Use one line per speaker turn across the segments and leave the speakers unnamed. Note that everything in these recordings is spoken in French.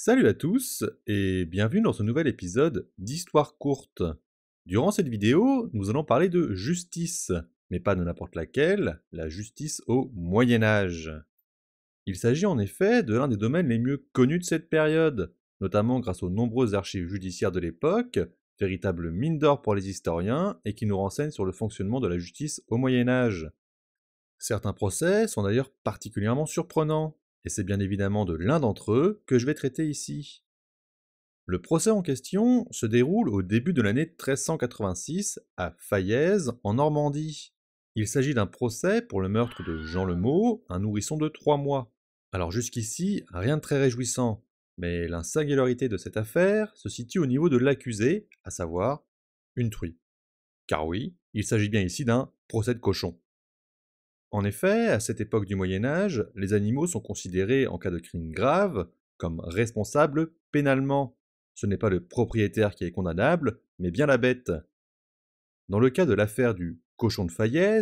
Salut à tous et bienvenue dans ce nouvel épisode d'Histoire courte. Durant cette vidéo, nous allons parler de justice, mais pas de n'importe laquelle, la justice au Moyen Âge. Il s'agit en effet de l'un des domaines les mieux connus de cette période, notamment grâce aux nombreuses archives judiciaires de l'époque, véritable mine d'or pour les historiens et qui nous renseignent sur le fonctionnement de la justice au Moyen Âge. Certains procès sont d'ailleurs particulièrement surprenants, et c'est bien évidemment de l'un d'entre eux que je vais traiter ici. Le procès en question se déroule au début de l'année 1386 à Fayez, en Normandie. Il s'agit d'un procès pour le meurtre de Jean Lemot, un nourrisson de trois mois. Alors jusqu'ici, rien de très réjouissant, mais la de cette affaire se situe au niveau de l'accusé, à savoir une truie. Car oui, il s'agit bien ici d'un procès de cochon. En effet, à cette époque du Moyen Âge, les animaux sont considérés, en cas de crime grave, comme responsables pénalement. Ce n'est pas le propriétaire qui est condamnable, mais bien la bête. Dans le cas de l'affaire du cochon de Fayez,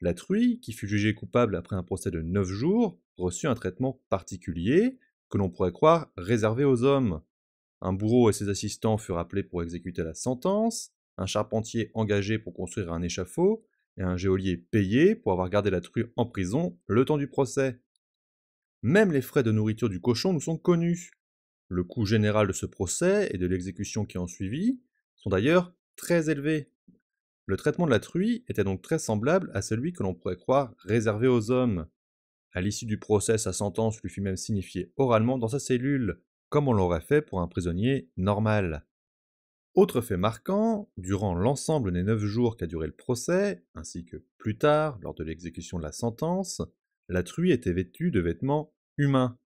la truie, qui fut jugée coupable après un procès de neuf jours, reçut un traitement particulier, que l'on pourrait croire réservé aux hommes. Un bourreau et ses assistants furent appelés pour exécuter la sentence, un charpentier engagé pour construire un échafaud, et un geôlier payé pour avoir gardé la truie en prison le temps du procès. Même les frais de nourriture du cochon nous sont connus. Le coût général de ce procès et de l'exécution qui en suivit sont d'ailleurs très élevés. Le traitement de la truie était donc très semblable à celui que l'on pourrait croire réservé aux hommes. À l'issue du procès, sa sentence lui fut même signifiée oralement dans sa cellule, comme on l'aurait fait pour un prisonnier normal. Autre fait marquant, durant l'ensemble des neuf jours qu'a duré le procès, ainsi que plus tard, lors de l'exécution de la sentence, la truie était vêtue de vêtements humains.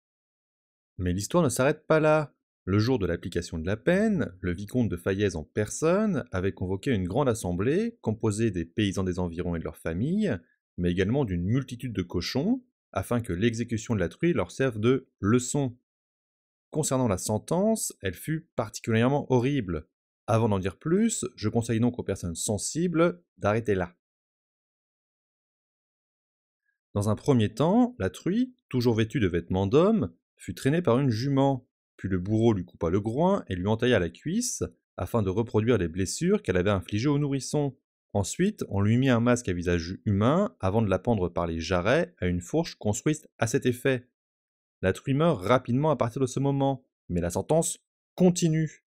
Mais l'histoire ne s'arrête pas là. Le jour de l'application de la peine, le vicomte de Fayez en personne avait convoqué une grande assemblée composée des paysans des environs et de leurs familles, mais également d'une multitude de cochons, afin que l'exécution de la truie leur serve de leçon. Concernant la sentence, elle fut particulièrement horrible. Avant d'en dire plus, je conseille donc aux personnes sensibles d'arrêter là. Dans un premier temps, la truie, toujours vêtue de vêtements d'homme, fut traînée par une jument, puis le bourreau lui coupa le groin et lui entailla la cuisse, afin de reproduire les blessures qu'elle avait infligées au nourrisson. Ensuite, on lui mit un masque à visage humain avant de la pendre par les jarrets à une fourche construite à cet effet. La truie meurt rapidement à partir de ce moment, mais la sentence continue.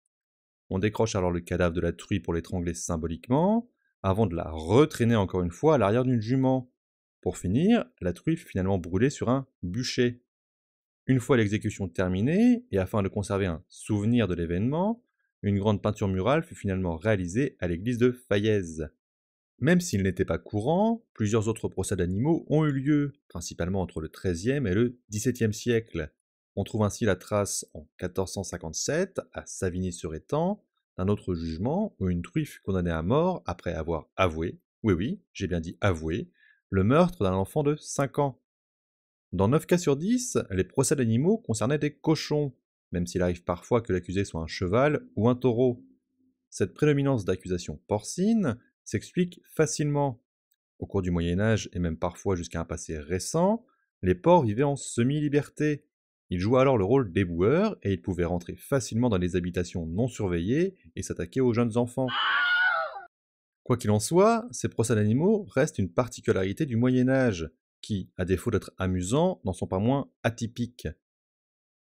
On décroche alors le cadavre de la truie pour l'étrangler symboliquement, avant de la retraîner encore une fois à l'arrière d'une jument. Pour finir, la truie fut finalement brûlée sur un bûcher. Une fois l'exécution terminée, et afin de conserver un souvenir de l'événement, une grande peinture murale fut finalement réalisée à l'église de Fayez. Même s'il n'était pas courant, plusieurs autres procès d'animaux ont eu lieu, principalement entre le XIIIe et le XVIIe siècle. On trouve ainsi la trace en 1457 à Savigny-sur-Étang d'un autre jugement où une truie fut condamnée à mort après avoir avoué, oui oui, j'ai bien dit avoué, le meurtre d'un enfant de 5 ans. Dans 9 cas sur 10, les procès d'animaux concernaient des cochons, même s'il arrive parfois que l'accusé soit un cheval ou un taureau. Cette prédominance d'accusations porcines s'explique facilement. Au cours du Moyen Âge et même parfois jusqu'à un passé récent, les porcs vivaient en semi-liberté, il joua alors le rôle d'éboueur et il pouvait rentrer facilement dans les habitations non surveillées et s'attaquer aux jeunes enfants. Quoi qu'il en soit, ces procès d'animaux restent une particularité du Moyen Âge, qui, à défaut d'être amusants, n'en sont pas moins atypiques.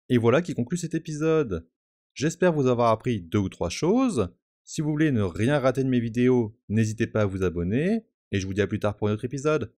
Et voilà qui conclut cet épisode. J'espère vous avoir appris deux ou trois choses. Si vous voulez ne rien rater de mes vidéos, n'hésitez pas à vous abonner, et je vous dis à plus tard pour un autre épisode.